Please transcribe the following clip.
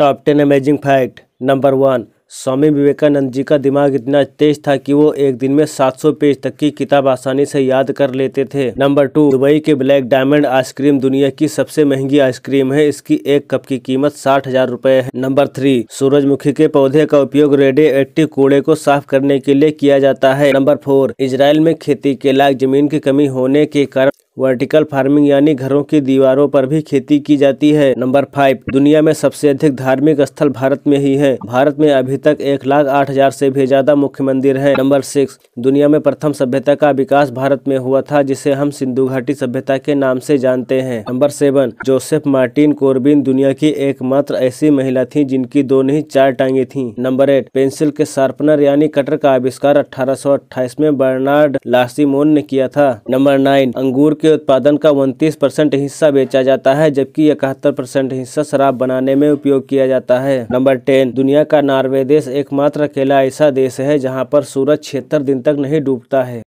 top ten amazing fact number one Swami Vivekananda ji का दिमाग इतना तेज था कि वो एक दिन में 700 पेज तक की किताब आसानी से याद कर लेते थे नंबर टू दुबई के ब्लैक डायमंड आइसक्रीम दुनिया की सबसे महंगी आइसक्रीम है इसकी एक कप की कीमत साठ हजार रूपए है नंबर थ्री सूरजमुखी के पौधे का उपयोग रेडियो कूड़े को साफ करने के लिए किया जाता है नंबर फोर इसराइल में खेती के लायक जमीन की कमी होने के कारण वर्टिकल फार्मिंग यानी घरों की दीवारों पर भी खेती की जाती है नंबर फाइव दुनिया में सबसे अधिक धार्मिक स्थल भारत में ही है भारत में अभी तक एक लाख आठ हजार से भी ज्यादा मुख्य मंदिर है नंबर सिक्स दुनिया में प्रथम सभ्यता का विकास भारत में हुआ था जिसे हम सिंधु घाटी सभ्यता के नाम से जानते हैं number seven Joseph Martin Corbin दुनिया की एकमात्र ऐसी महिला थी जिनकी दो नहीं चार टांगे थी नंबर एट पेंसिल के शार्पनर यानी कटर का आविष्कार अठारह में बर्नार्ड लासीमोन ने किया था नंबर नाइन अंगूर के के उत्पादन का उनतीस परसेंट हिस्सा बेचा जाता है जबकि इकहत्तर परसेंट हिस्सा शराब बनाने में उपयोग किया जाता है नंबर टेन दुनिया का नॉर्वे देश एकमात्र अकेला ऐसा देश है जहाँ पर सूरज छिहत्तर दिन तक नहीं डूबता है